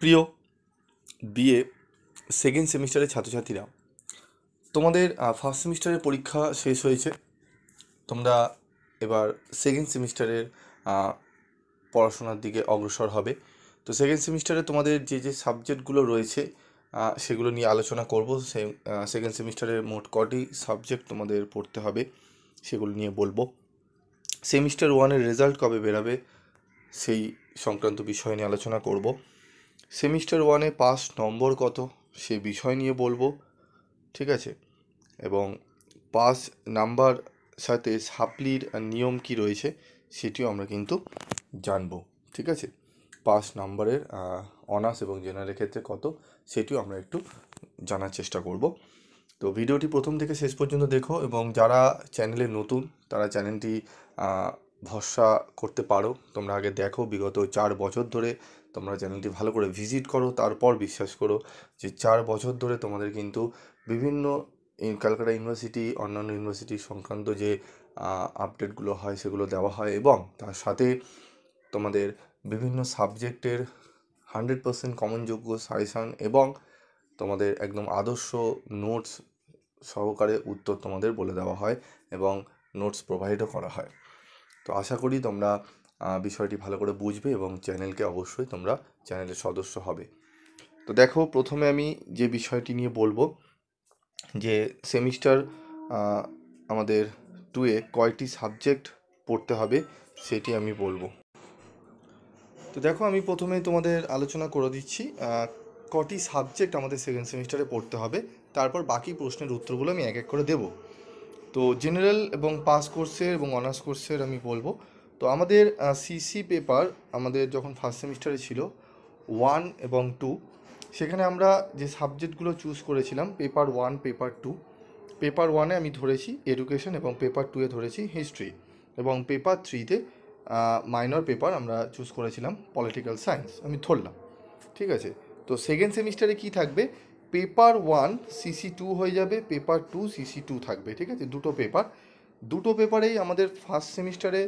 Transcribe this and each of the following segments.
প্রিয় BA second সেমিস্টারের ছাত্রছাত্রীরা তোমাদের ফার্স্ট সেমিস্টারের পরীক্ষা শেষ হয়েছে তোমরা এবার সেকেন্ড সেমিস্টারের পড়াশোনার দিকে অগ্রসর হবে তো সেকেন্ড সেমিস্টারে তোমাদের যে যে সাবজেক্টগুলো রয়েছে সেগুলো নিয়ে আলোচনা করব সে সেকেন্ড সেমিস্টারের মোট কটি সাবজেক্ট তোমাদের পড়তে হবে সেগুলো নিয়ে বলবো সেমিস্টার ওয়ানের রেজাল্ট কবে বেরাবে সেই সংক্রান্ত বিষয় নিয়ে আলোচনা করব সেমিস্টার ওয়ানে পাস নম্বর কত সে বিষয় নিয়ে বলবো ঠিক আছে এবং পাস নাম্বার সাথে সাপ্লির নিয়ম কি রয়েছে সেটিও আমরা কিন্তু জানবো ঠিক আছে পাস নাম্বারের অনার্স এবং জেনারেলের ক্ষেত্রে কত সেটিও আমরা একটু জানার চেষ্টা করব তো ভিডিওটি প্রথম থেকে শেষ পর্যন্ত দেখো এবং যারা চ্যানেলে নতুন তারা চ্যানেলটি ভরসা করতে পারো তোমরা আগে দেখো বিগত চার বছর ধরে তোমরা চ্যানেলটি ভালো করে ভিজিট করো তারপর বিশ্বাস করো যে চার বছর ধরে তোমাদের কিন্তু বিভিন্ন ক্যালকাটা ইউনিভার্সিটি অন্যান্য ইউনিভার্সিটি সংক্রান্ত যে আপডেটগুলো হয় সেগুলো দেওয়া হয় এবং তার সাথে তোমাদের বিভিন্ন সাবজেক্টের হান্ড্রেড পার্সেন্ট কমনযোগ্য সাজেশান এবং তোমাদের একদম আদর্শ নোটস সহকারে উত্তর তোমাদের বলে দেওয়া হয় এবং নোটস প্রোভাইডও করা হয় তো আশা করি তোমরা বিষয়টি ভালো করে বুঝবে এবং চ্যানেলকে অবশ্যই তোমরা চ্যানেলের সদস্য হবে তো দেখো প্রথমে আমি যে বিষয়টি নিয়ে বলবো যে সেমিস্টার আমাদের টুয়ে কয়টি সাবজেক্ট পড়তে হবে সেটি আমি বলবো তো দেখো আমি প্রথমে তোমাদের আলোচনা করে দিচ্ছি কটি সাবজেক্ট আমাদের সেকেন্ড সেমিস্টারে পড়তে হবে তারপর বাকি প্রশ্নের উত্তরগুলো আমি এক এক করে দেব তো জেনারেল এবং পাস কোর্সের এবং অনার্স কোর্সের আমি বলবো তো আমাদের সিসি পেপার আমাদের যখন ফার্স্ট সেমিস্টারে ছিল ওয়ান এবং টু সেখানে আমরা যে সাবজেক্টগুলো চুজ করেছিলাম paper one paper two paper ওয়ানে আমি ধরেছি এডুকেশন এবং পেপার টুয়ে ধরেছি হিস্ট্রি এবং পেপার থ্রিতে মাইনর পেপার আমরা চুজ করেছিলাম পলিটিক্যাল সায়েন্স আমি ধরলাম ঠিক আছে তো সেকেন্ড সেমিস্টারে কি থাকবে পেপার ওয়ান সিসি টু হয়ে যাবে পেপার টু সিসি টু থাকবে ঠিক আছে দুটো পেপার দুটো পেপারেই আমাদের ফার্স্ট সেমিস্টারে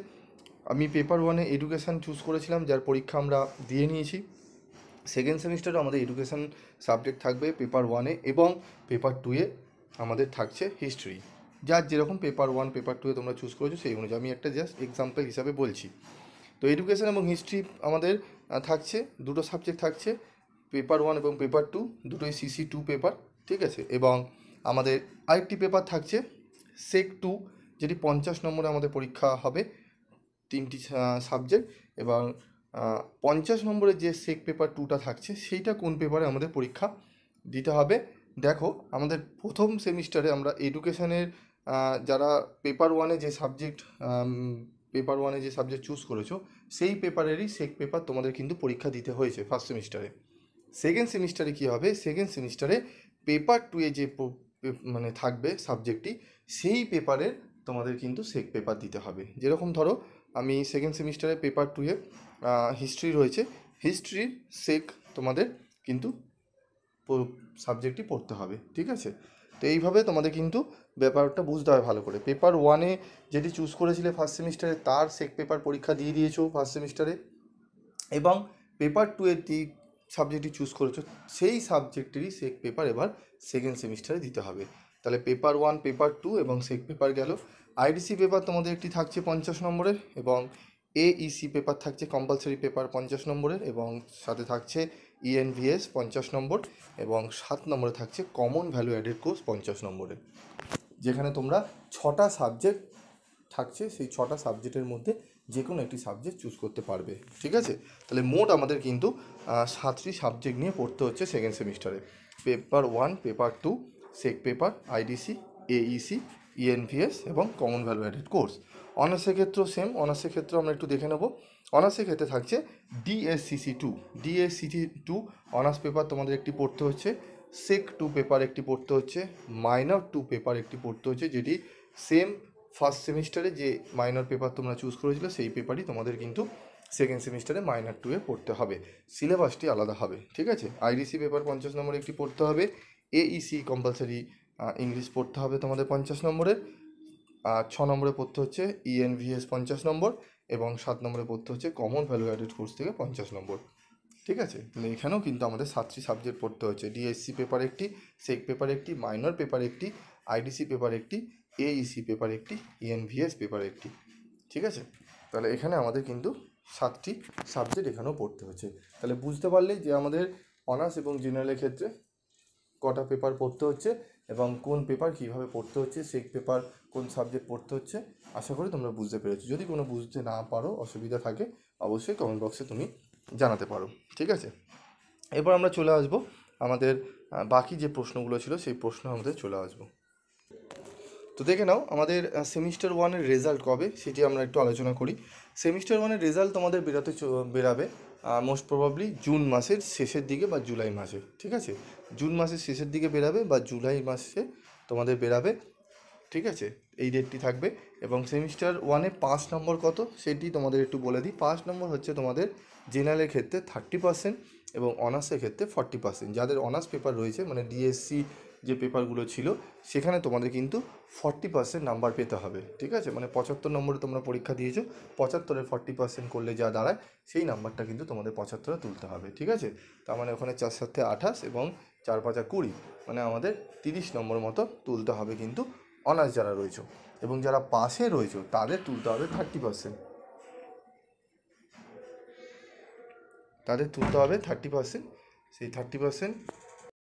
আমি পেপার ওয়ানে এডুকেশান চুজ করেছিলাম যার পরীক্ষা আমরা দিয়ে নিয়েছি সেকেন্ড সেমিস্টারও আমাদের এডুকেশান সাবজেক্ট থাকবে পেপার ওয়ানে এবং পেপার টুয়ে আমাদের থাকছে হিস্ট্রি যার যেরকম পেপার ওয়ান পেপার টুয়ে তোমরা চুজ করেছো সেই অনুযায়ী আমি একটা জাস্ট এক্সাম্পল হিসাবে বলছি তো এডুকেশান এবং হিস্ট্রি আমাদের থাকছে দুটো সাবজেক্ট থাকছে পেপার ওয়ান এবং পেপার টু দুটোই সিসি টু পেপার ঠিক আছে এবং আমাদের আরেকটি পেপার থাকছে সেক টু যেটি পঞ্চাশ নম্বরে আমাদের পরীক্ষা হবে তিনটি সাবজেক্ট এবং পঞ্চাশ নম্বরের যে সেক পেপার টুটা থাকছে সেইটা কোন পেপারে আমাদের পরীক্ষা দিতে হবে দেখো আমাদের প্রথম সেমিস্টারে আমরা এডুকেশানের যারা পেপার ওয়ানে যে সাবজেক্ট পেপার ওয়ানে যে সাবজেক্ট চুজ করেছো সেই পেপারেরই সেক পেপার তোমাদের কিন্তু পরীক্ষা দিতে হয়েছে ফার্স্ট সেমিস্টারে সেকেন্ড সেমিস্টারে কী হবে সেকেন্ড সেমিস্টারে পেপার টুয়ে যে মানে থাকবে সাবজেক্টটি সেই পেপারের তোমাদের কিন্তু সেক পেপার দিতে হবে যেরকম ধরো আমি সেকেন্ড সেমিস্টারে পেপার টুয়ে হিস্ট্রি রয়েছে হিস্ট্রির সেক তোমাদের কিন্তু সাবজেক্টটি পড়তে হবে ঠিক আছে তো এইভাবে তোমাদের কিন্তু ব্যাপারটা বুঝতে হবে ভালো করে পেপার ওয়ানে যেটি চুজ করেছিলে ফার্স্ট সেমিস্টারে তার সেক পেপার পরীক্ষা দিয়ে দিয়েছো ফার্স্ট সেমিস্টারে এবং পেপার টু এর যে সাবজেক্টটি চুজ করেছো সেই সাবজেক্টেরই সেক পেপার এবার সেকেন্ড সেমিস্টারে দিতে হবে তাহলে পেপার ওয়ান পেপার টু এবং সেক পেপার গেল আইডিসি পেপার তোমাদের একটি থাকছে পঞ্চাশ নম্বরের এবং এইসি পেপার e থাকছে কম্পালসারি পেপার পঞ্চাশ নম্বরের এবং সাথে থাকছে ইএনভিএস e পঞ্চাশ নম্বর এবং সাত নম্বরে থাকছে কমন ভ্যালু অ্যাডেড কোর্স পঞ্চাশ নম্বরের যেখানে তোমরা ছটা সাবজেক্ট থাকছে সেই ছটা সাবজেক্টের মধ্যে যে কোনো একটি সাবজেক্ট চুজ করতে পারবে ঠিক আছে তাহলে মোট আমাদের কিন্তু সাতটি সাবজেক্ট নিয়ে পড়তে হচ্ছে সেকেন্ড সেমিস্টারে paper one paper two SEC paper IDC AEC EVS এবং কমন ভ্যালু অ্যাডেড কোর্স অনার্সের ক্ষেত্রেও সেম অনার্সের ক্ষেত্রে আমরা একটু দেখে নেব অনার্সের ক্ষেত্রে থাকছে DSCC two DSCC two honours paper তোমাদের একটি পড়তে হচ্ছে সেক টু পেপার একটি পড়তে হচ্ছে মাইনর টু পেপার একটি পড়তে হচ্ছে যেটি সেম ফার্স্ট সেমিস্টারে যে মাইনর পেপার তোমরা চুজ করেছিলে সেই পেপারই তোমাদের কিন্তু সেকেন্ড সেমিস্টারে মাইনার টুয়ে পড়তে হবে সিলেবাসটি আলাদা হবে ঠিক আছে আইডিসি পেপার পঞ্চাশ নম্বরে একটি পড়তে হবে এইসি কম্পালসারি ইংলিশ পড়তে হবে তোমাদের পঞ্চাশ নম্বরে আর ছ নম্বরে পড়তে হচ্ছে ইএনভিএস e পঞ্চাশ নম্বর এবং সাত নম্বরে পড়তে হচ্ছে কমন ভ্যালু অ্যাডেড কোর্স থেকে পঞ্চাশ নম্বর ঠিক আছে মানে এখানেও কিন্তু আমাদের সাতটি সাবজেক্ট পড়তে হচ্ছে ডিএসসি পেপার e একটি সেক পেপার একটি মাইনর পেপার একটি আইডিসি পেপার একটি এইসি পেপার e একটি ইএনভিএস পেপার একটি ঠিক আছে তাহলে এখানে আমাদের কিন্তু সাতটি সাবজেক্ট এখানেও পড়তে হচ্ছে তাহলে বুঝতে পারলে যে আমাদের অনার্স এবং জেনারেলের ক্ষেত্রে কটা পেপার পড়তে হচ্ছে এবং কোন পেপার কীভাবে পড়তে হচ্ছে সেই পেপার কোন সাবজেক্ট পড়তে হচ্ছে আশা করি তোমরা বুঝতে পেরেছো যদি কোনো বুঝতে না পারো অসুবিধা থাকে অবশ্যই কমেন্ট বক্সে তুমি জানাতে পারো ঠিক আছে এরপর আমরা চলে আসব আমাদের বাকি যে প্রশ্নগুলো ছিল সেই প্রশ্ন আমাদের চলে আসব তো দেখে নাও আমাদের সেমিস্টার ওয়ানের রেজাল্ট কবে সেটি আমরা একটু আলোচনা করি সেমিস্টার ওয়ানের রেজাল্ট তোমাদের বেরোতে বেরাবে মোস্ট প্রবাবলি জুন মাসের শেষের দিকে বা জুলাই মাসে ঠিক আছে জুন মাসের শেষের দিকে বেরাবে বা জুলাই মাসে তোমাদের বেরাবে ঠিক আছে এই ডেটটি থাকবে এবং সেমিস্টার ওয়ানে পাঁচ নম্বর কত সেটি তোমাদের একটু বলে দিই পাঁচ নম্বর হচ্ছে তোমাদের জেনারেলের ক্ষেত্রে থার্টি পার্সেন্ট এবং অনার্সের ক্ষেত্রে ফর্টি পার্সেন্ট যাদের অনার্স পেপার রয়েছে মানে ডিএসসি যে পেপারগুলো ছিল সেখানে তোমাদের কিন্তু ফর্টি পার্সেন্ট নাম্বার পেতে হবে ঠিক আছে মানে পঁচাত্তর নম্বরে তোমরা পরীক্ষা দিয়েছো পঁচাত্তরের ফর্টি পার্সেন্ট করলে যা দাঁড়ায় সেই নাম্বারটা কিন্তু তোমাদের পঁচাত্তরে তুলতে হবে ঠিক আছে তার মানে ওখানে চার সাথে আঠাশ এবং চার পাঁচা কুড়ি মানে আমাদের তিরিশ নম্বর মতো তুলতে হবে কিন্তু অনার্স যারা রয়েছে এবং যারা পাশে রয়েছে তাদের তুলতে হবে থার্টি পার্সেন্ট তাদের তুলতে হবে থার্টি পার্সেন্ট সেই থার্টি পার্সেন্ট